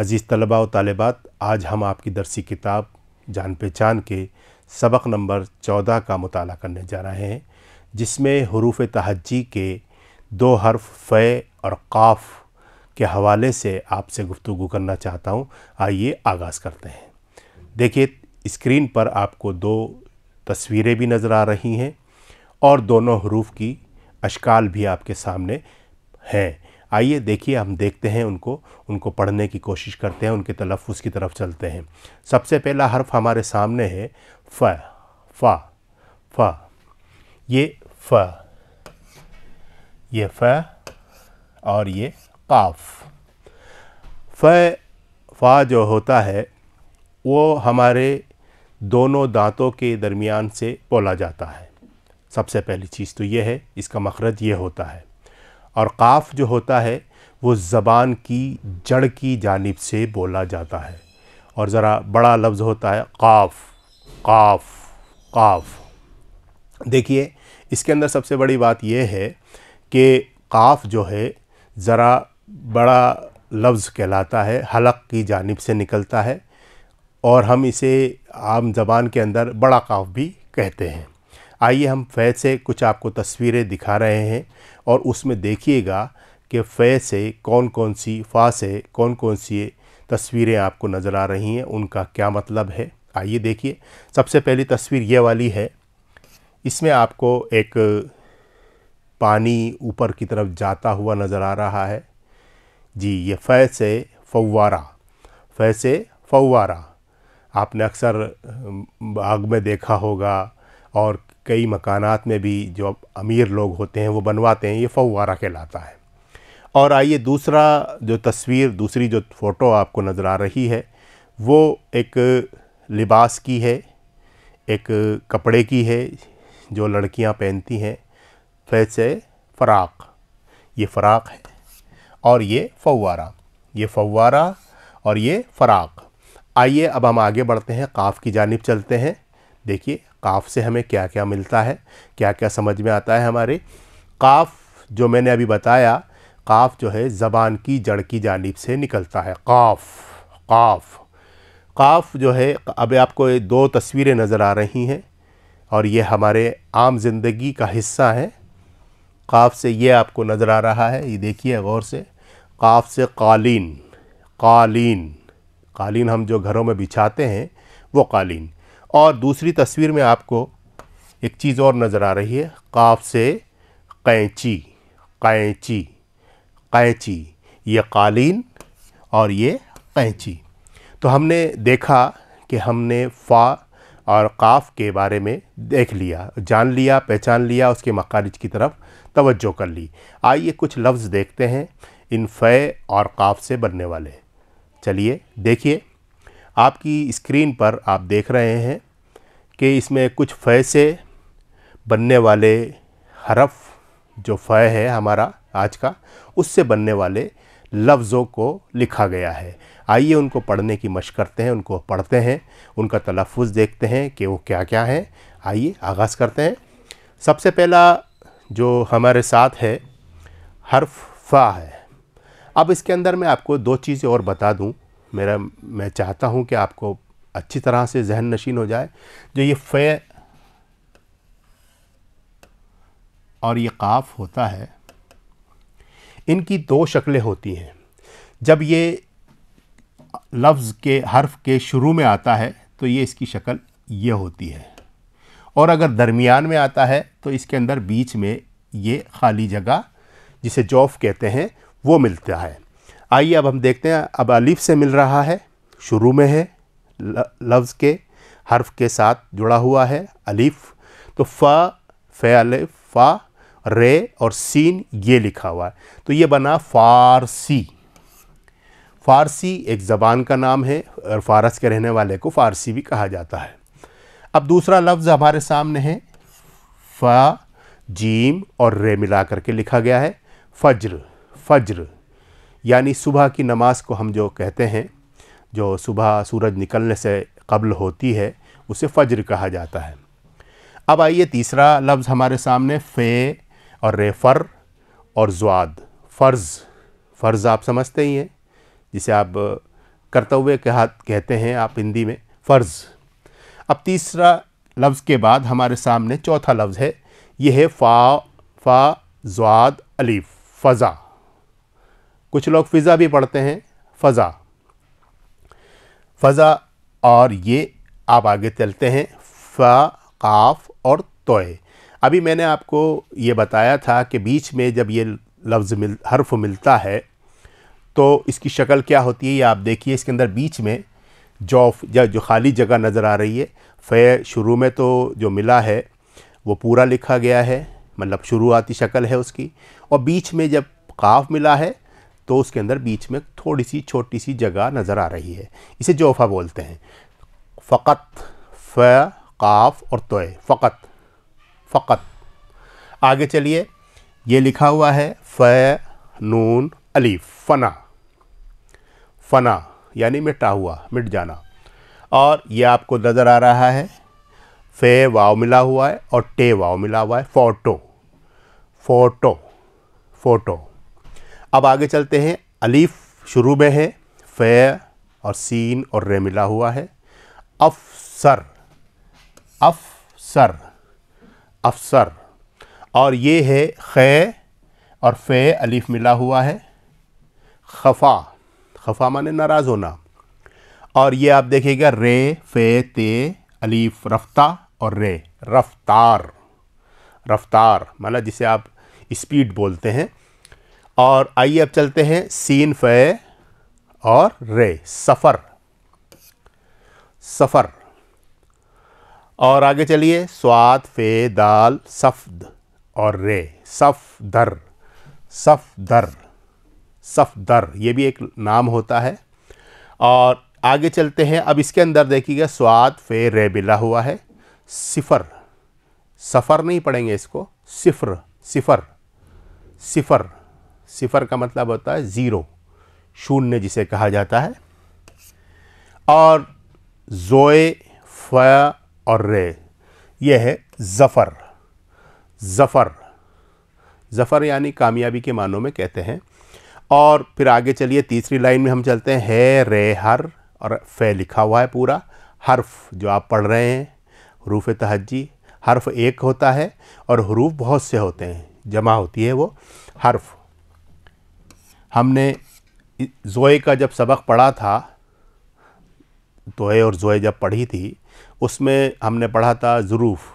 अज़ीज़ तलबा व तालबात आज हम आपकी दरसी किताब जान पहचान के सबक नंबर चौदह का मताल करने जा रहे हैं जिसमें हरूफ तहजी के दो हर्फ फ़े और काफ़ के हवाले से आपसे गुफ्तु करना चाहता हूँ आइए आगाज़ करते हैं देखिए स्क्रीन पर आपको दो तस्वीरें भी नज़र आ रही हैं और दोनों हरूफ की अशकाल भी आपके सामने हैं आइए देखिए हम देखते हैं उनको उनको पढ़ने की कोशिश करते हैं उनके तलफ़ उसकी तरफ चलते हैं सबसे पहला हर्फ हमारे सामने है फ़ फ़ा फ़ ये फ़ ये फ़ और ये काफ फ़ फ़ा जो होता है वो हमारे दोनों दांतों के दरमियान से बोला जाता है सबसे पहली चीज़ तो ये है इसका मखरज ये होता है और काफ जो होता है वो ज़बान की जड़ की जानिब से बोला जाता है और ज़रा बड़ा लफ्ज़ होता है काफ काफ काफ देखिए इसके अंदर सबसे बड़ी बात यह है कि काफ जो है ज़रा बड़ा लफ्ज़ कहलाता है हलक की जानिब से निकलता है और हम इसे आम जबान के अंदर बड़ा काफ भी कहते हैं आइए हम फैज से कुछ आपको तस्वीरें दिखा रहे हैं और उसमें देखिएगा कि फ़े से कौन कौन सी फ़ा से कौन कौन सी तस्वीरें आपको नज़र आ रही हैं उनका क्या मतलब है आइए देखिए सबसे पहली तस्वीर ये वाली है इसमें आपको एक पानी ऊपर की तरफ जाता हुआ नज़र आ रहा है जी ये फ़ै से फवारा फ़ै से फवारा आपने अक्सर बाग में देखा होगा और कई मकानात में भी जो अमीर लोग होते हैं वो बनवाते हैं ये फवारा कहलाता है और आइए दूसरा जो तस्वीर दूसरी जो फ़ोटो आपको नज़र आ रही है वो एक लिबास की है एक कपड़े की है जो लड़कियां पहनती हैं फैसे फ़राक ये फ़राक है और ये फवारा ये फवारा और ये फ़राक आइए अब हम आगे बढ़ते हैं काफ़ की जानब चलते हैं देखिए काफ़ से हमें क्या क्या मिलता है क्या क्या समझ में आता है हमारे काफ़ जो मैंने अभी बताया काफ़ जो है ज़बान की जड़ की जानिब से निकलता है काफ़ काफ़ काफ़ जो है अब आपको दो तस्वीरें नज़र आ रही हैं और ये हमारे आम ज़िंदगी का हिस्सा है काफ़ से ये आपको नज़र आ रहा है ये देखिए गौर से काफ़ से कालीन कालीन कालीन हम जो घरों में बिछाते हैं वो कालीन और दूसरी तस्वीर में आपको एक चीज़ और नज़र आ रही है काफ से कैंची कैंची कैंची ये कालीन और ये कैंची तो हमने देखा कि हमने फ़ा और काफ के बारे में देख लिया जान लिया पहचान लिया उसके मखारिज की तरफ तवज्जो कर ली आइए कुछ लफ्ज़ देखते हैं इन फ़े और काफ से बनने वाले चलिए देखिए आपकी स्क्रीन पर आप देख रहे हैं कि इसमें कुछ फ़ से बनने वाले हरफ जो फ है हमारा आज का उससे बनने वाले लफ्ज़ों को लिखा गया है आइए उनको पढ़ने की मश करते हैं उनको पढ़ते हैं उनका तलफ़ देखते हैं कि वो क्या क्या है आइए आगाज़ करते हैं सबसे पहला जो हमारे साथ है हर्फ फ़ा है अब इसके अंदर मैं आपको दो चीज़ें और बता दूं मेरा मैं चाहता हूँ कि आपको अच्छी तरह से जहन नशीन हो जाए जो ये फ़े और ये काफ होता है इनकी दो शक्लें होती हैं जब ये लफ्ज़ के हर्फ के शुरू में आता है तो ये इसकी शक्ल ये होती है और अगर दरमियान में आता है तो इसके अंदर बीच में ये खाली जगह जिसे जौफ कहते हैं वो मिलता है आइए अब हम देखते हैं अब अलीफ से मिल रहा है शुरू में है लफ्ज़ के हर्फ के साथ जुड़ा हुआ है अलीफ तो फ़ा फ़े फ़ा रे और सीन ये लिखा हुआ है तो ये बना फारसी फारसी एक ज़बान का नाम है और फारस के रहने वाले को फारसी भी कहा जाता है अब दूसरा लफ्ज़ हमारे सामने है फ़ा जीम और रे मिला करके लिखा गया है फज्र फज्र यानी सुबह की नमाज़ को हम जो कहते हैं जो सुबह सूरज निकलने से कबल होती है उसे फ़ज्र कहा जाता है अब आइए तीसरा लफ्ज़ हमारे सामने फ़े और रेफ़र और ज़ुआद फ़र्ज़ फ़र्ज़ आप समझते ही हैं जिसे आप करते हुए कहा कहते हैं आप हिंदी में फ़र्ज़ अब तीसरा लफ्ज़ के बाद हमारे सामने चौथा लफ्ज़ है यह है फ़ा फ़ा ज़ुआद अलीफ़ फ़ज़ा कुछ लोग फ़िज़ा भी पढ़ते हैं फ़ज़ा फ़ज़ा और ये आप आगे चलते हैं फ़ा काफ और तोय अभी मैंने आपको ये बताया था कि बीच में जब ये लफ्ज़ मिल हर्फ मिलता है तो इसकी शक्ल क्या होती है ये आप देखिए इसके अंदर बीच में जो या जो खाली जगह नज़र आ रही है फ़े शुरू में तो जो मिला है वो पूरा लिखा गया है मतलब शुरुआती शक्ल है उसकी और बीच में जब काफ मिला है तो उसके अंदर बीच में थोड़ी सी छोटी सी जगह नज़र आ रही है इसे जोफ़ा बोलते हैं फ़कत फ काफ और तोय फ़कत फ़कत आगे चलिए ये लिखा हुआ है फ़ नून अलीफ फ़ना फ़ना यानी मिटा हुआ मिट जाना और ये आपको नज़र आ रहा है फे वाव मिला हुआ है और टे वाव मिला हुआ है फ़ोटो फ़ोटो फ़ोटो अब आगे चलते हैं अलीफ शुरू में है फ़े और सीन और रे मिला हुआ है अफसर अफसर अफसर और ये है ख़े और फ़े अलीफ मिला हुआ है खफा खफा माने नाराज़ होना और ये आप देखिएगा रे फे ते अलीफ रफ्ता और रे रफ्तार रफ्तार माना जिसे आप स्पीड बोलते हैं और आइए अब चलते हैं सीन फे और रे सफ़र सफ़र और आगे चलिए स्वाद फे दाल सफ़द और रे सफ सफ दर दर सफ दर ये भी एक नाम होता है और आगे चलते हैं अब इसके अंदर देखिएगा स्वाद फे रे बिला हुआ है सिफ़र सफ़र नहीं पढ़ेंगे इसको सिफ़र सिफ़र सिफ़र सिफ़र का मतलब होता है ज़ीरो शून्य जिसे कहा जाता है और जोए फ और रे यह है ज़फ़र ज़फ़र ज़फ़र यानी कामयाबी के मानों में कहते हैं और फिर आगे चलिए तीसरी लाइन में हम चलते हैं है रे हर और फ़े लिखा हुआ है पूरा हर्फ जो आप पढ़ रहे हैं हरूफ तहजी हर्फ एक होता है और हरूफ बहुत से होते हैं जमा होती है वो हर्फ हमने जोए का जब सबक पढ़ा था तोए और जोए जब पढ़ी थी उसमें हमने पढ़ा था ज़रूफ़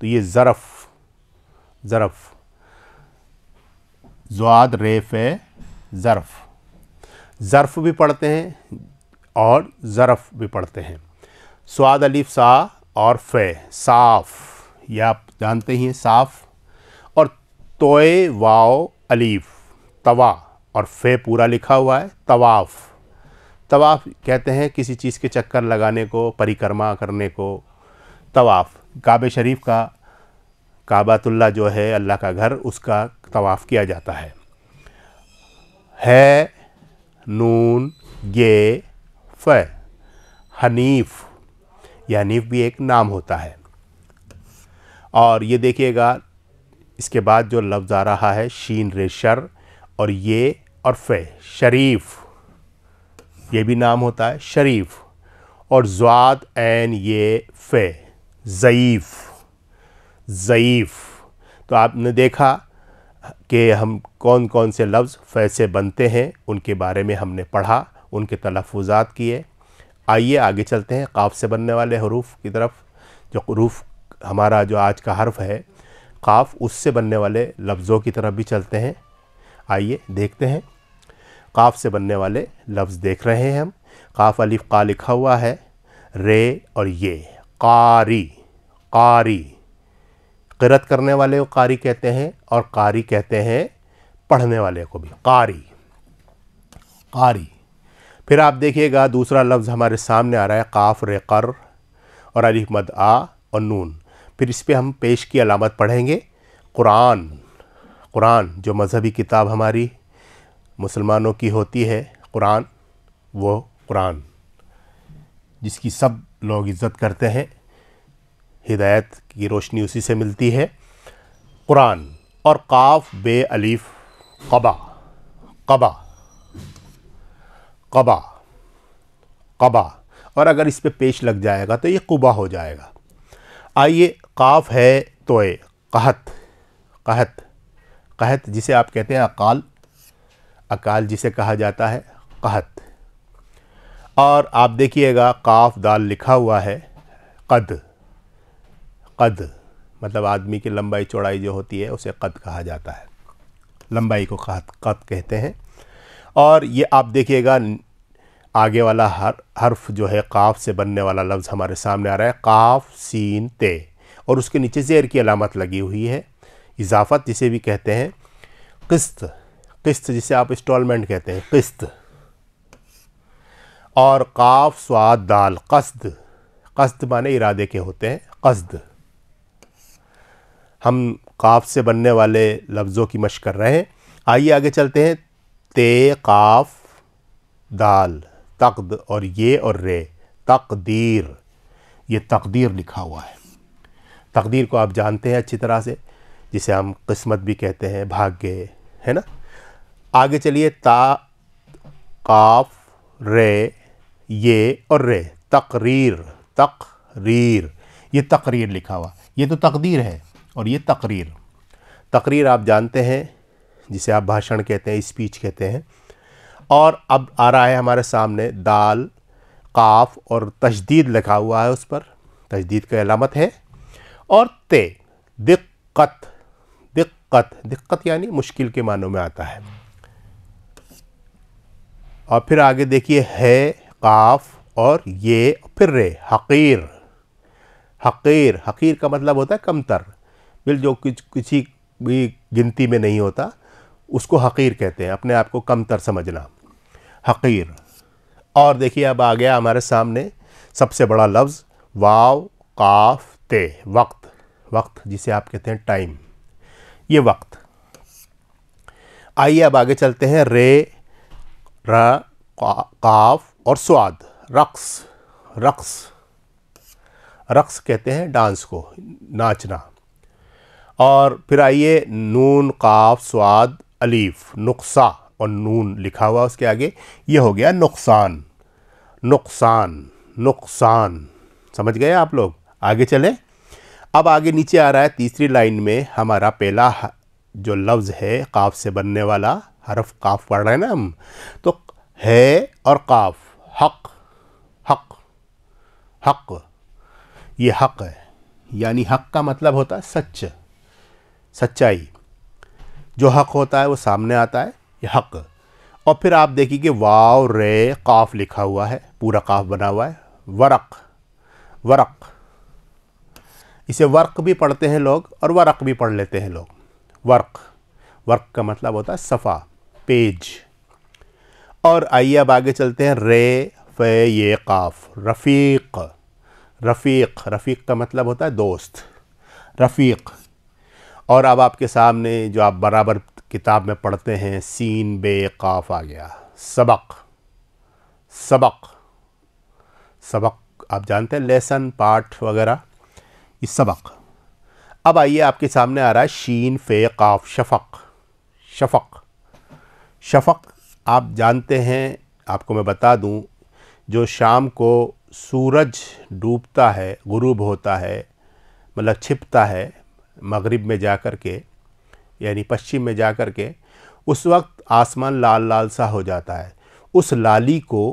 तो ये ज़रफ़ ज़रफ़ जुआद रेफ़ है ज़रफ़ ज़रफ़ भी पढ़ते हैं और ज़रफ़ भी पढ़ते हैं स्वाद अलीफ सा और फ़े साफ़ ये आप जानते ही हैं साफ़ और तोए वाओ अलीफ तवा और फ़े पूरा लिखा हुआ है तवाफ़ तवाफ़ कहते हैं किसी चीज़ के चक्कर लगाने को परिक्रमा करने को तवाफ़ काब शरीफ का काबातुल्ला जो है अल्लाह का घर उसका तवाफ़ किया जाता है है नून गे फ़ हनीफ़ यह हनीफ भी एक नाम होता है और ये देखिएगा इसके बाद जो लफ्ज़ आ रहा है शीन रे शर और ये और फ़े शरीफ़ ये भी नाम होता है शरीफ़ और ज़ात एन ये फ़े ज़ईफ़ ज़ईफ़ तो आपने देखा कि हम कौन कौन से लफ्ज़ फ़े से बनते हैं उनके बारे में हमने पढ़ा उनके तलफ़ात किए आइए आगे चलते हैं काफ़ से बनने वाले हरूफ की तरफ जो हरूफ हमारा जो आज का हर्फ है काफ़ उससे बनने वाले लफ्ज़ों की तरफ भी चलते हैं आइए देखते हैं काफ़ से बनने वाले लफ्ज़ देख रहे हैं हम काफ़ अलिफ का लिखा हुआ है रे और ये कारी कारी करत करने वाले को कारी कहते हैं और कारी कहते हैं पढ़ने वाले को भी कारी कारी फिर आप देखिएगा दूसरा लफ्ज़ हमारे सामने आ रहा है काफ रे कर और अलिफ मद आ और नून फिर इस पर हम पेश की अलामत पढ़ेंगे कुरान कुरान जो मजहबी किताब हमारी मुसलमानों की होती है कुरान वो कुरान जिसकी सब लोग इज़्ज़त करते हैं हिदायत की रोशनी उसी से मिलती है कुरान और काफ बे अलीफ कबा कबा कबा कबा और अगर इस पर पे पेश लग जाएगा तो ये कुबा हो जाएगा आइए काफ है तोए कहत कहत कहत जिसे आप कहते हैं अकाल अकाल जिसे कहा जाता है कहत और आप देखिएगा काफ दाल लिखा हुआ है कद कद मतलब आदमी की लंबाई चौड़ाई जो होती है उसे कद कहा जाता है लंबाई को कहत कद कहते हैं और ये आप देखिएगा आगे वाला हर हर्फ जो है काफ से बनने वाला लफ्ज़ हमारे सामने आ रहा है काफ सीन ते और उसके नीचे ज़ेर की अलामत लगी हुई है इजाफत जिसे भी कहते हैं किस्त किस्त जिसे आप इंस्टॉलमेंट कहते हैं किस्त और काफ स्वाद दाल कस्द कस्द माने इरादे के होते हैं कस्द हम काफ से बनने वाले लफ्ज़ों की मश कर रहे हैं आइए आगे चलते हैं ते काफ दाल तकद और ये और रे तकदीर ये तकदीर लिखा हुआ है तकदीर को आप जानते हैं अच्छी तरह से जिसे हम किस्मत भी कहते हैं भाग्य है ना आगे चलिए ता काफ रे ये और रे तकरीर तकरीर ये तकरीर लिखा हुआ ये तो तकदीर है और ये तकरीर तकरीर आप जानते हैं जिसे आप भाषण कहते हैं स्पीच कहते हैं और अब आ रहा है हमारे सामने दाल काफ और तजदीद लिखा हुआ है उस पर तजदीद की अलामत है और ते दिक्कत दिक्कत दिक्कत यानी मुश्किल के मानों में आता है और फिर आगे देखिए है काफ और ये फिर रे हकीर हकीर हकीर का मतलब होता है कमतर बिल जो कुछ किसी भी गिनती में नहीं होता उसको हकीर कहते हैं अपने आप को कमतर समझना हकीर और देखिए अब आ गया हमारे सामने सबसे बड़ा लफ्ज़ वाव काफ ते वक्त वक्त जिसे आप कहते हैं टाइम ये वक्त आइए अब आगे चलते हैं रे काफ और स्वाद रक्स रक्स रक्स कहते हैं डांस को नाचना और फिर आइए नून काफ स्वाद अलीफ नुकसा और नून लिखा हुआ उसके आगे ये हो गया नुकसान नुकसान नुकसान समझ गए आप लोग आगे चलें अब आगे नीचे आ रहा है तीसरी लाइन में हमारा पहला जो लफ्ज़ है काफ से बनने वाला हरफ काफ पढ़ रहे हैं ना हम तो है और काफ हक हक हक ये हक है यानी हक का मतलब होता है सच सच्चाई जो हक होता है वो सामने आता है ये हक और फिर आप देखिए कि वाव रे काफ लिखा हुआ है पूरा काफ बना हुआ है वरक वरक इसे वर्क भी पढ़ते हैं लोग और वरक भी पढ़ लेते हैं लोग वर्क वर्क का मतलब होता है सफ़ा पेज और आइए अब आगे चलते हैं रे फे ये काफ रफ़ीक रफ़ीक रफ़ीक का मतलब होता है दोस्त रफ़ीक और अब आपके सामने जो आप बराबर किताब में पढ़ते हैं सीन बे काफ आ गया सबक सबक सबक आप जानते हैं लेसन पाठ वगैरह ये सबक अब आइए आपके सामने आ रहा है शीन फे काफ शफक शफक शफ़क आप जानते हैं आपको मैं बता दूं जो शाम को सूरज डूबता है गुरूब होता है मतलब छिपता है मगरिब में जा कर के यानी पश्चिम में जा कर के उस वक्त आसमान लाल लाल सा हो जाता है उस लाली को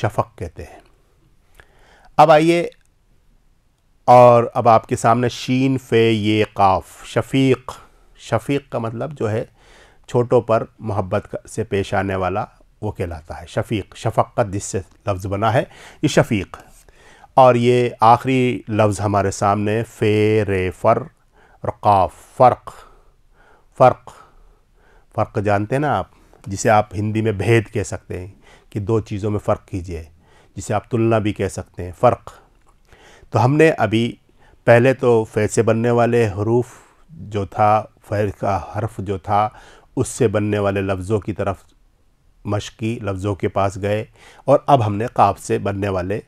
शफक कहते हैं अब आइए और अब आपके सामने शीन फे ये काफ शफीक शफीक का मतलब जो है छोटों पर मोहब्बत से पेश आने वाला वो कहलाता है शफ़ीक का जिससे लफ्ज़ बना है ये शफ़ीक और ये आखिरी लफ्ज़ हमारे सामने फ़े रे फ़र और काफ फ़र्क फ़र्क फ़र्क जानते हैं ना आप जिसे आप हिंदी में भेद कह सकते हैं कि दो चीज़ों में फ़र्क कीजिए जिसे आप तुलना भी कह सकते हैं फ़र्क तो हमने अभी पहले तो फे से बनने वाले हरूफ जो था फ़ैर का हरफ जो था उससे बनने वाले लफ्ज़ों की तरफ मशकी लफ्ज़ों के पास गए और अब हमने काफ से बनने वाले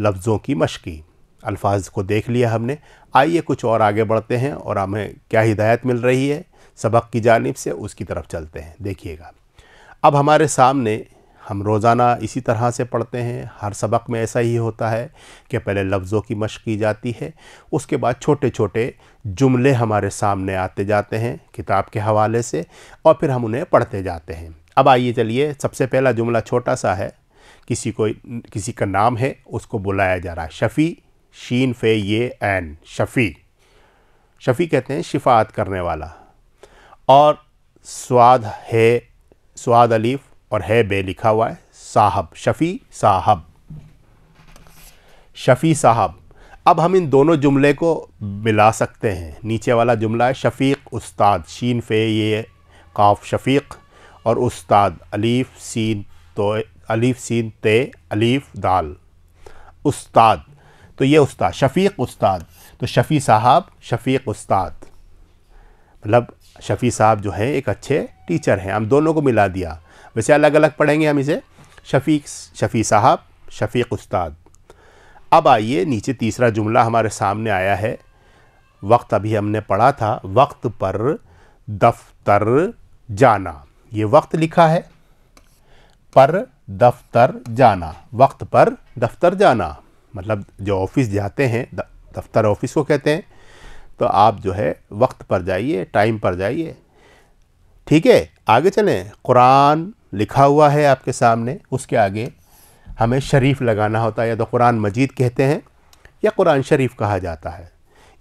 लफ्ज़ों की मशकी अल्फाज को देख लिया हमने आइए कुछ और आगे बढ़ते हैं और हमें क्या हिदायत मिल रही है सबक की जानब से उसकी तरफ चलते हैं देखिएगा अब हमारे सामने हम रोज़ाना इसी तरह से पढ़ते हैं हर सबक में ऐसा ही होता है कि पहले लफ्ज़ों की मशक की जाती है उसके बाद छोटे छोटे जुमले हमारे सामने आते जाते हैं किताब के हवाले से और फिर हम उन्हें पढ़ते जाते हैं अब आइए चलिए सबसे पहला जुमला छोटा सा है किसी को किसी का नाम है उसको बुलाया जा रहा है शफ़ी शीन फे ये एन शफ़ी शफ़ी कहते हैं शिफात करने वाला और स्वाद है स्वाद अलीफ़ और है बे लिखा हुआ है साहब शफ़ी साहब शफ़ी साहब अब हम इन दोनों जुमले को मिला सकते हैं नीचे वाला जुमला है शफ़ीक उस्ताद शीन फ़े ये काफ शफ़ीक और उस्ताद अलीफ़ सीन तो अलीफ़ सीन ते अलीफ़ दाल उस्ताद तो ये उस्ताद शफ़ीक उस्ताद तो शफ़ी साहब शफ़ीक उस्ताद मतलब शफ़ी साहब जो हैं एक अच्छे टीचर हैं हम दोनों को मिला दिया वैसे अलग अलग पढ़ेंगे हम इसे शफीक शफ़ी साहब शफीक उस्ताद अब आइए नीचे तीसरा जुमला हमारे सामने आया है वक्त अभी हमने पढ़ा था वक्त पर दफ्तर जाना ये वक्त लिखा है पर दफ्तर जाना वक्त पर दफ्तर जाना मतलब जो ऑफिस जाते हैं दफ्तर ऑफिस को कहते हैं तो आप जो है वक्त पर जाइए टाइम पर जाइए ठीक है आगे चलें कुरान लिखा हुआ है आपके सामने उसके आगे हमें शरीफ लगाना होता है या तो कुरान मजीद कहते हैं या कुरान शरीफ कहा जाता है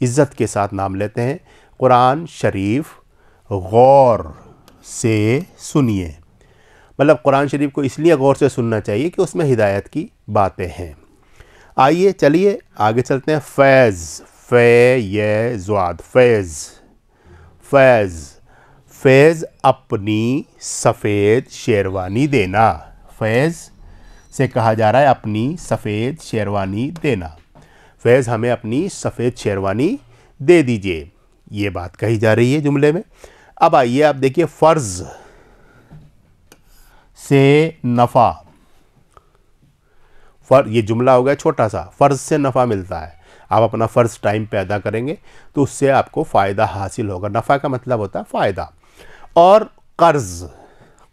इज़्ज़त के साथ नाम लेते हैं कुरान शरीफ गौर से सुनिए मतलब कुरान शरीफ को इसलिए गौर से सुनना चाहिए कि उसमें हिदायत की बातें हैं आइए चलिए आगे चलते हैं फैज़ फ़े ये फैज़ फैज़ फैज़ अपनी सफ़ेद शेरवानी देना फैज़ से कहा जा रहा है अपनी सफ़ेद शेरवानी देना फैज़ हमें अपनी सफ़ेद शेरवानी दे दीजिए ये बात कही जा रही है जुमले में अब आइए आप देखिए फ़र्ज़ से नफ़ा फर ये जुमला हो गया छोटा सा फ़र्ज़ से नफ़ा मिलता है आप अपना फ़र्ज़ टाइम पे अदा करेंगे तो उससे आपको फ़ायदा हासिल होगा नफ़ा का मतलब होता है फ़ायदा और कर्ज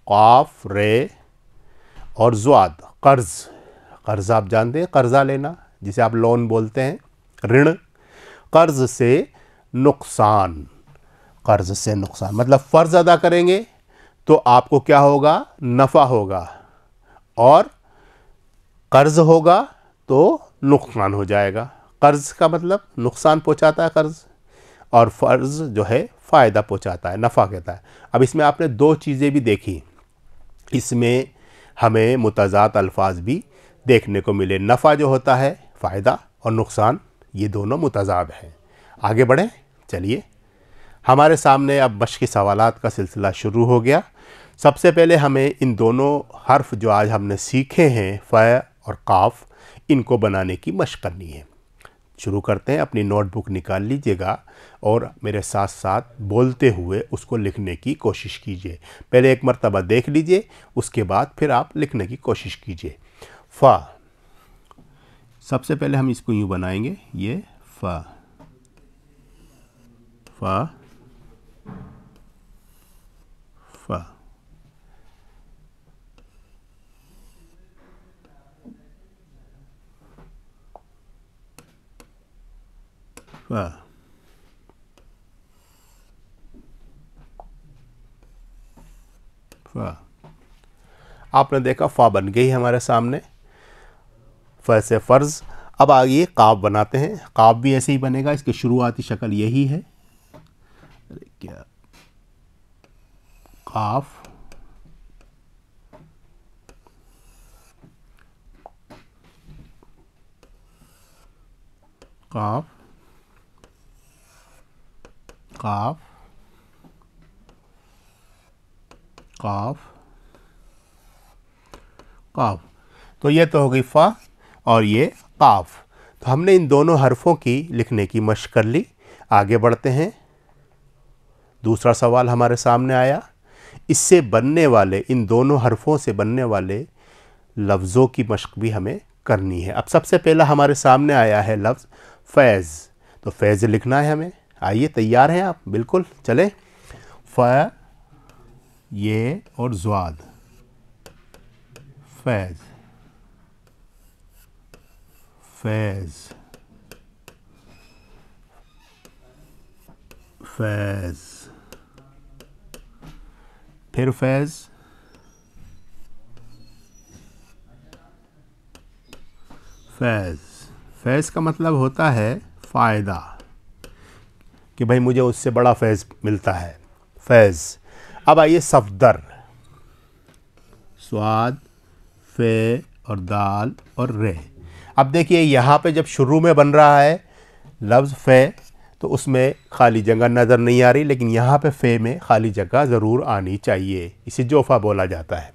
काफ रे और जुआद कर्ज कर्ज आप जानते हैं कर्जा लेना जिसे आप लोन बोलते हैं ऋण कर्ज से नुकसान कर्ज से नुकसान मतलब फ़र्ज़ अदा करेंगे तो आपको क्या होगा नफ़ा होगा और कर्ज होगा तो नुकसान हो जाएगा कर्ज का मतलब नुकसान पहुंचाता है कर्ज और फ़र्ज़ जो है फ़ायदा पहुंचाता है नफ़ा कहता है अब इसमें आपने दो चीज़ें भी देखी इसमें हमें मुतजाद अल्फाज भी देखने को मिले नफ़ा जो होता है फ़ायदा और नुकसान ये दोनों मुतजाद हैं आगे बढ़ें चलिए हमारे सामने अब के सवाल का सिलसिला शुरू हो गया सबसे पहले हमें इन दोनों हर्फ जो आज हमने सीखे हैं फ़ और काफ़ इनको बनाने की मश करनी है शुरू करते हैं अपनी नोटबुक निकाल लीजिएगा और मेरे साथ साथ बोलते हुए उसको लिखने की कोशिश कीजिए पहले एक मरतबा देख लीजिए उसके बाद फिर आप लिखने की कोशिश कीजिए फ़ा सबसे पहले हम इसको यूँ बनाएंगे ये फ़ा फ़ा Well, हाँ। हाँ। आपने देखा फा बन गई हमारे सामने फर से फ़र्ज़ अब आइए काब बनाते हैं काब भी ऐसे ही बनेगा इसकी शुरुआती शक्ल यही है अरे क्या काफ काफ काफ काफ काफ तो ये तो हो गई फ़ा और ये काफ तो हमने इन दोनों हरफों की लिखने की मशक कर ली आगे बढ़ते हैं दूसरा सवाल हमारे सामने आया इससे बनने वाले इन दोनों हरफों से बनने वाले लफ्ज़ों की मशक भी हमें करनी है अब सबसे पहला हमारे सामने आया है लफ्ज़ फैज़ तो फैज़ लिखना है हमें आइए तैयार हैं आप बिल्कुल चले फ ये और जवाद फैज फैज फैज फिर फैज फैज फैज का मतलब होता है फ़ायदा कि भाई मुझे उससे बड़ा फैज़ मिलता है फैज़ अब आइए सफदर स्वाद फे और दाल और रे अब देखिए यहाँ पे जब शुरू में बन रहा है लफ्ज़ फे तो उसमें खाली जगह नज़र नहीं आ रही लेकिन यहाँ पे फे में खाली जगह ज़रूर आनी चाहिए इसे जोफ़ा बोला जाता है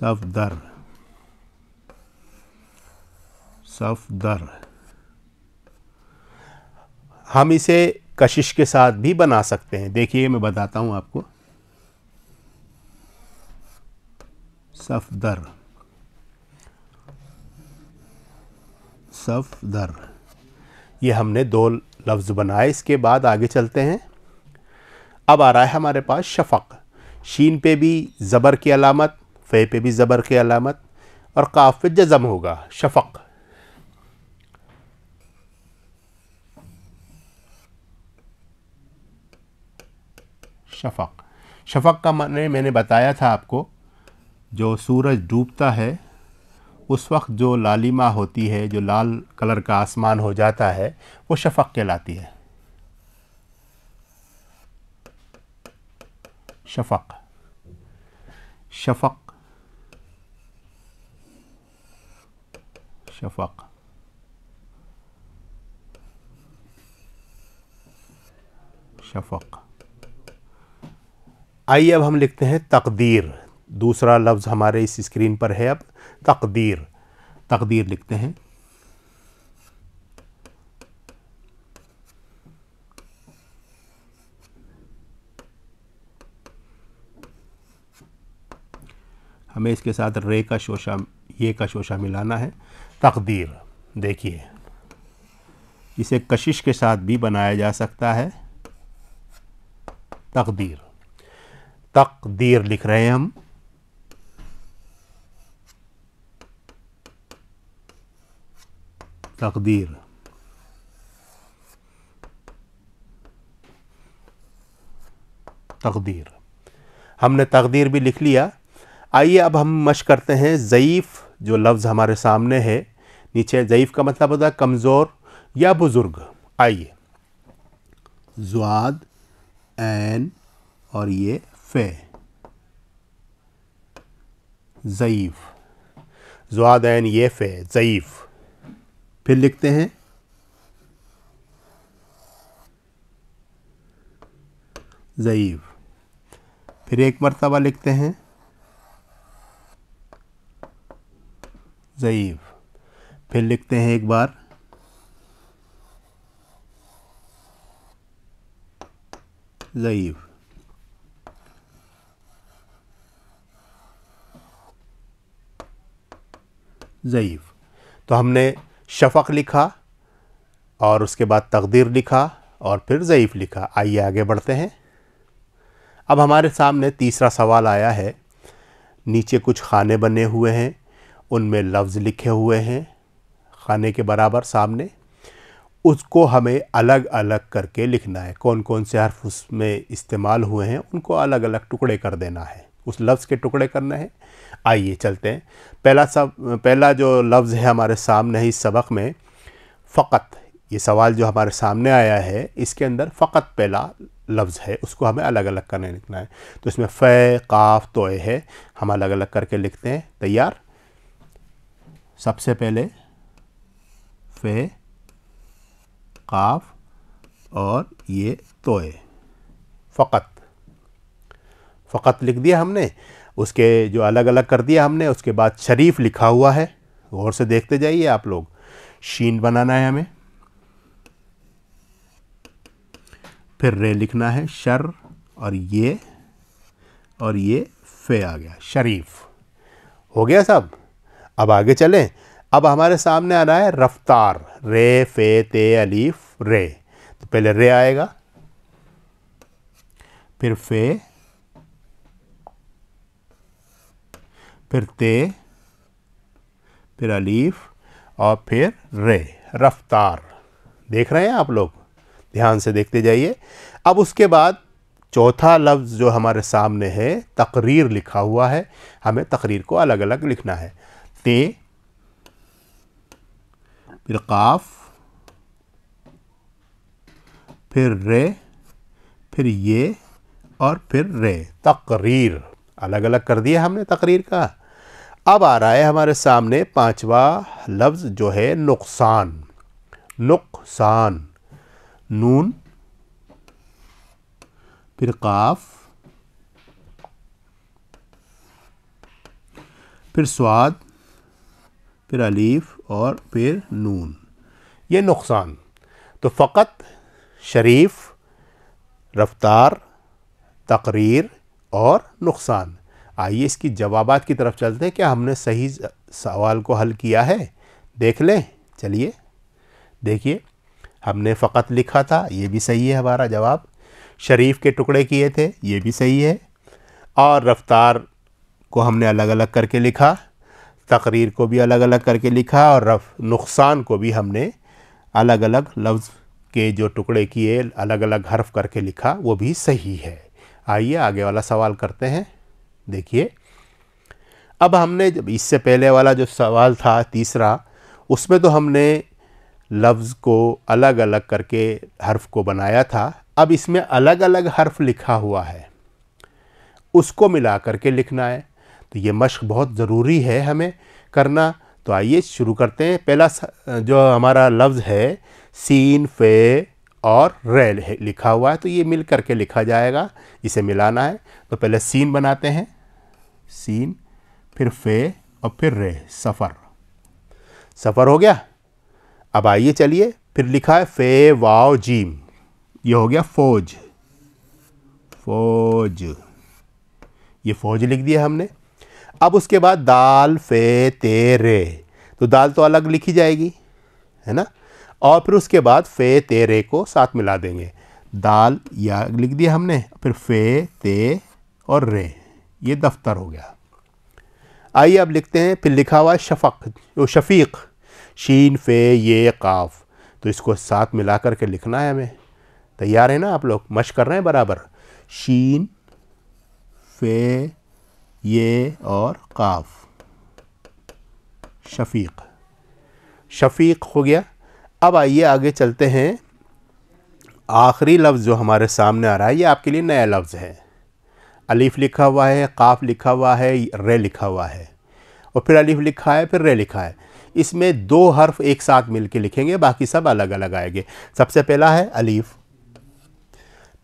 सफदर सफदर हम इसे कशिश के साथ भी बना सकते हैं देखिए मैं बताता हूँ आपको सफदर सफदर ये हमने दो लफ्ज़ बनाए इसके बाद आगे चलते हैं अब आ रहा है हमारे पास शफ़क शीन पे भी ज़बर की अलामत फ़े पे भी ज़बर की अलामत और काफ़ पे जज़म होगा शफ़क शफ़क शफ़क का मैंने मैंने बताया था आपको जो सूरज डूबता है उस वक्त जो लालिमा होती है जो लाल कलर का आसमान हो जाता है वो शफ़क कहलाती है शफ़क शफ़क शफ़क शफ़क आइए अब हम लिखते हैं तकदीर दूसरा लफ्ज़ हमारे इस स्क्रीन पर है अब तकदीर तकदीर लिखते हैं हमें इसके साथ रे का शोशा ये का शोशा मिलाना है तकदीर देखिए इसे कशिश के साथ भी बनाया जा सकता है तकदीर तकदीर लिख रहे हैं हम तकदीर तकदीर हमने तकदीर भी लिख लिया आइए अब हम मश करते हैं जईफ जो लफ्ज़ हमारे सामने है नीचे ज़ईफ़ का मतलब होता है कमज़ोर या बुज़ुर्ग आइए जुआद एन और ये फ़ ज़यीफ़ जुआदैन ये फ़े जईफ फिर लिखते हैं जईफ फिर एक मरतबा लिखते हैं जईफ फिर लिखते हैं एक बार जईफ ज़यीफ़ तो हमने शफ़क लिखा और उसके बाद तकदीर लिखा और फिर ज़यीफ़ लिखा आइए आगे बढ़ते हैं अब हमारे सामने तीसरा सवाल आया है नीचे कुछ खाने बने हुए हैं उनमें लफ्ज़ लिखे हुए हैं खाने के बराबर सामने उसको हमें अलग अलग करके लिखना है कौन कौन से हर्फ उसमें इस्तेमाल हुए हैं उनको अलग अलग टुकड़े कर देना है उस लफ्ज़ के टुकड़े करना है आइए चलते हैं पहला सब पहला जो लफ्ज़ है हमारे सामने इस सबक में फ़कत ये सवाल जो हमारे सामने आया है इसके अंदर फ़कत पहला लफ्ज़ है उसको हमें अलग अलग करने लिखना है तो इसमें फ़े काफ तोय है हम अलग अलग करके लिखते हैं तैयार सबसे पहले फ़े काफ और ये तोय फ़कत फ़कत लिख दिया हमने उसके जो अलग अलग कर दिया हमने उसके बाद शरीफ लिखा हुआ है गौर से देखते जाइए आप लोग शीन बनाना है हमें फिर रे लिखना है शर और ये और ये फे आ गया शरीफ हो गया सब अब आगे चलें अब हमारे सामने आ रहा है रफ्तार रे फे ते अलीफ रे तो पहले रे आएगा फिर फे फिर ते फिर अलीफ और फिर रे रफ्तार देख रहे हैं आप लोग ध्यान से देखते जाइए अब उसके बाद चौथा लफ्ज़ जो हमारे सामने है तकरीर लिखा हुआ है हमें तकरीर को अलग अलग लिखना है ते फिर काफ फिर रे फिर ये और फिर रे तकरीर अलग अलग कर दिया हमने तकरीर का अब आ रहा है हमारे सामने पांचवा लफ्ज़ जो है नुकसान नुकसान नून फिर काफ फिर स्वाद फिर अलीफ और फिर नून ये नुकसान तो फ़कत शरीफ रफ्तार तकरीर और नुकसान आइए इसकी जवाब की तरफ चलते हैं क्या हमने सही सवाल को हल किया है देख लें चलिए देखिए हमने फ़कत लिखा था ये भी सही है हमारा जवाब शरीफ के टुकड़े किए थे ये भी सही है और रफ्तार को हमने अलग अलग करके लिखा तकरीर को भी अलग अलग करके लिखा और रफ नुकसान को भी हमने अलग अलग लफ्ज़ के जो टुकड़े किए अलग अलग हर्फ करके लिखा वो भी सही है आइए आगे वाला सवाल करते हैं देखिए अब हमने जब इससे पहले वाला जो सवाल था तीसरा उसमें तो हमने लफ्ज़ को अलग अलग करके हर्फ को बनाया था अब इसमें अलग अलग हर्फ लिखा हुआ है उसको मिला करके लिखना है तो ये मश्क बहुत ज़रूरी है हमें करना तो आइए शुरू करते हैं पहला जो हमारा लफ्ज़ है सीन फे और रे लिखा हुआ है तो ये मिल करके लिखा जाएगा इसे मिलाना है तो पहले सीन बनाते हैं सीन फिर फे और फिर रे सफ़र सफ़र हो गया अब आइए चलिए फिर लिखा है फे वाओ जीम ये हो गया फौज फौज ये फौज लिख दिया हमने अब उसके बाद दाल फे ते रे तो दाल तो अलग लिखी जाएगी है ना और फिर उसके बाद फे ते रे को साथ मिला देंगे दाल या लिख दिया हमने फिर फे ते और रे ये दफ्तर हो गया आइए अब लिखते हैं फिर लिखा हुआ शफक वो शफीक शीन फे ये काफ तो इसको साथ मिला कर के लिखना है हमें तैयार है ना आप लोग मश कर रहे हैं बराबर शीन फे ये और काफ शफीक शफीक हो गया अब आइए आगे चलते हैं आखिरी लफ्ज़ जो हमारे सामने आ रहा है ये आपके लिए नया लफ्ज़ है अलीफ़ लिखा हुआ है काफ़ लिखा हुआ है रे लिखा हुआ है और फिर अलीफ़ लिखा है फिर रे लिखा है इसमें दो हर्फ एक साथ मिल के लिखेंगे बाकी सब अलग अलग आएंगे सबसे पहला है अलीफ़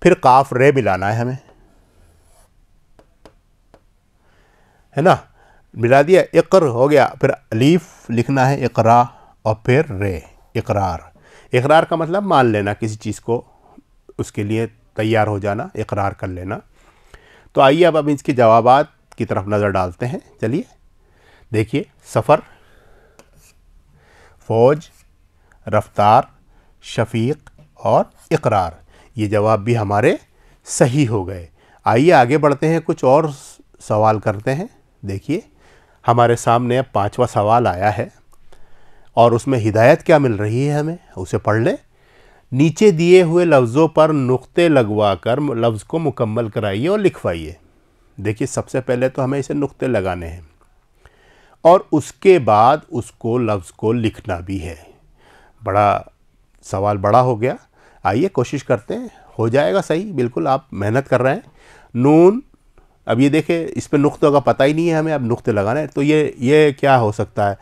फिर काफ रे मिलाना है हमें है ना मिला दिया इकर हो गया फिर अलीफ़ लिखना है इकरा और फिर रे इकरार इकरार का मतलब मान लेना किसी चीज़ को उसके लिए तैयार हो जाना इकरार कर लेना तो आइए अब अब इसके जवाब की तरफ नज़र डालते हैं चलिए देखिए सफ़र फ़ौज रफ्तार शफीक और इकरार ये जवाब भी हमारे सही हो गए आइए आगे बढ़ते हैं कुछ और सवाल करते हैं देखिए हमारे सामने अब पाँचवा सवाल आया है और उसमें हिदायत क्या मिल रही है हमें उसे पढ़ लें नीचे दिए हुए लफ्ज़ों पर नुक़े लगवा कर लफ्ज़ को मुकम्मल कराइए और लिखवाइए देखिए सबसे पहले तो हमें इसे नुक़े लगाने हैं और उसके बाद उसको लफ्ज़ को लिखना भी है बड़ा सवाल बड़ा हो गया आइए कोशिश करते हैं हो जाएगा सही बिल्कुल आप मेहनत कर रहे हैं नून अब ये देखें इस पर नुक़ों का पता ही नहीं है हमें अब नुक़े लगाना है तो ये ये क्या हो सकता है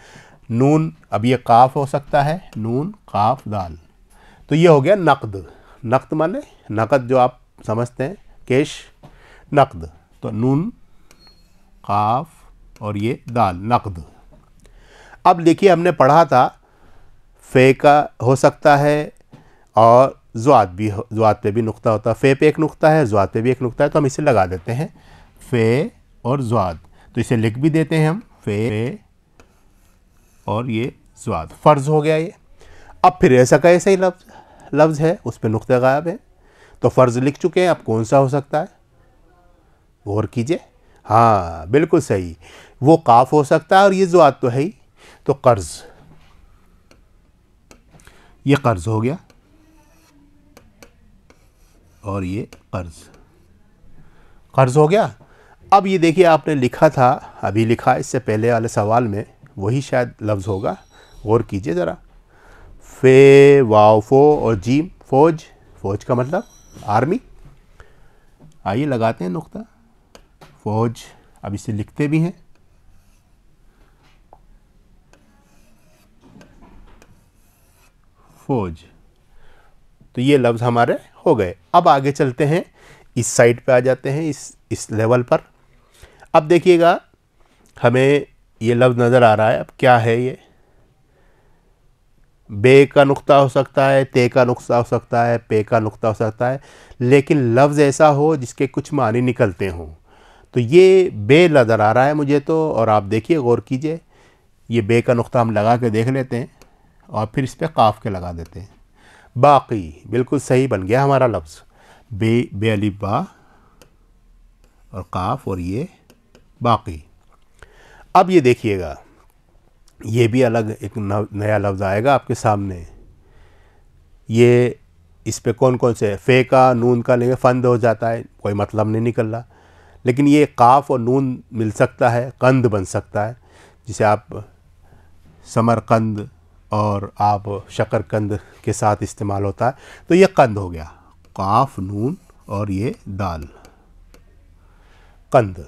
नून अब ये काफ हो सकता है नून काफ दाल तो ये हो गया नकद नकद माने नकद जो आप समझते हैं केश नकद तो नून काफ और ये दाल नकद अब देखिए हमने पढ़ा था फे का हो सकता है और जुआत भी जुआत पे भी नुकता होता है फे पे एक नुकता है जुआत पे भी एक नुकता है तो हम इसे लगा देते हैं फे और जुआत तो इसे लिख भी देते हैं हम फे और ये स्वाद फ़र्ज़ हो गया ये अब फिर ऐसा का ऐसा ही लफ्ज़ लफ्ज़ है उस पर नुक़ गायब है तो फ़र्ज़ लिख चुके हैं अब कौन सा हो सकता है गौर कीजिए हाँ बिल्कुल सही वो काफ हो सकता है और ये जुआत तो है ही तो कर्ज ये कर्ज हो गया और ये कर्ज कर्ज हो गया अब ये देखिए आपने लिखा था अभी लिखा इससे पहले वाले सवाल में वही शायद लफ्ज़ होगा गौर कीजिए ज़रा फे वाओ फो और जीम फौज फौज का मतलब आर्मी आइए लगाते हैं नुक्ता फौज अब इसे लिखते भी हैं फौज तो ये लफ्ज़ हमारे हो गए अब आगे चलते हैं इस साइड पे आ जाते हैं इस इस लेवल पर अब देखिएगा हमें ये लफ्ज़ नज़र आ रहा है अब क्या है ये बे का नुक्ता हो सकता है ते का नुक्ता हो सकता है पे का नुक्ता हो सकता है लेकिन लफ्ज़ ऐसा हो जिसके कुछ मानी निकलते हों तो ये बे नज़र आ रहा है मुझे तो और आप देखिए गौर कीजिए ये बे का नुक़ा हम लगा के देख लेते हैं और फिर इस पर काफ के लगा देते हैं बाकी बिल्कुल सही बन गया हमारा लफ्ज़ बे बे अली बा और काफ और ये बाकी अब ये देखिएगा ये भी अलग एक नया लफ्ज़ आएगा आपके सामने ये इस पर कौन कौन से फ़े का नून का लेंगे फंद हो जाता है कोई मतलब नहीं निकल रहा लेकिन ये काफ़ और नून मिल सकता है कंद बन सकता है जिसे आप समरकंद और आप शकरकंद के साथ इस्तेमाल होता है तो ये कंद हो गया काफ नून और ये दाल कंद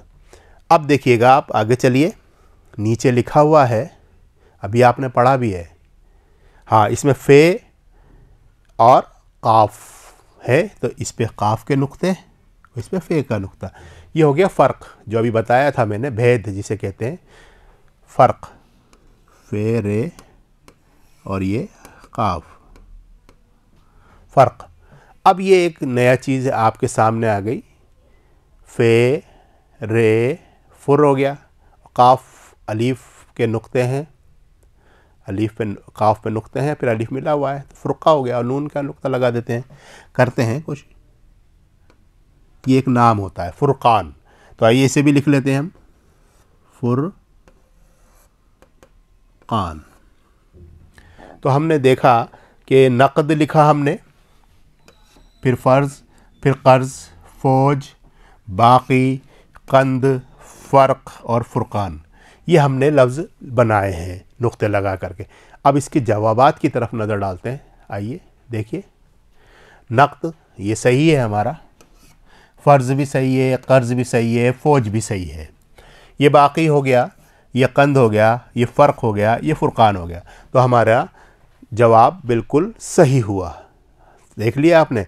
अब देखिएगा आप आगे चलिए नीचे लिखा हुआ है अभी आपने पढ़ा भी है हाँ इसमें फे और काफ है तो इस पर काफ के नुक्ते इस पर फे का नुक्ता ये हो गया फ़र्क जो अभी बताया था मैंने भेद जिसे कहते हैं फ़र्क फे रे और ये काफ फ़र्क अब ये एक नया चीज़ आपके सामने आ गई फे रे फुर हो गया काफ अलीफ़ के नुक्ते हैं अलीफ़ पे काफ पे नुक्ते हैं फिर अलीफ़ मिला हुआ है तो फ़ुरका हो गया और नून का नुक्ता लगा देते हैं करते हैं कुछ ये एक नाम होता है फ़ुरक़ान तो आइए इसे भी लिख लेते हैं हम फुर कान तो हमने देखा कि नकद लिखा हमने फिर फ़र्ज़ फिर कर्ज़ फ़ौज बाकी कंद फ़र्क और फ़ुरक़ान ये हमने लफ्ज़ बनाए हैं नुक़े लगा करके अब इसके जवाब की तरफ नज़र डालते हैं आइए देखिए नक़द ये सही है हमारा फ़र्ज़ भी सही है कर्ज़ भी सही है फ़ौज भी सही है ये बाकी हो गया ये कंद हो गया ये फ़र्क हो गया ये फ़ुरक़ान हो गया तो हमारा जवाब बिल्कुल सही हुआ देख लिया आपने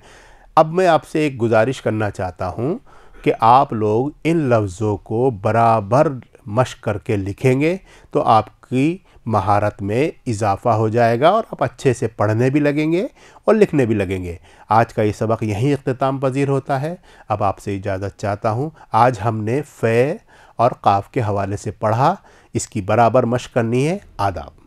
अब मैं आपसे एक गुजारिश करना चाहता हूँ कि आप लोग इन लफ्ज़ों को बराबर मश्क करके लिखेंगे तो आपकी महारत में इजाफा हो जाएगा और आप अच्छे से पढ़ने भी लगेंगे और लिखने भी लगेंगे आज का ये सबक यहीं अख्ताम पजीर होता है अब आपसे इजाज़त चाहता हूँ आज हमने फ़े और काफ़ के हवाले से पढ़ा इसकी बराबर मश्क करनी है आदाब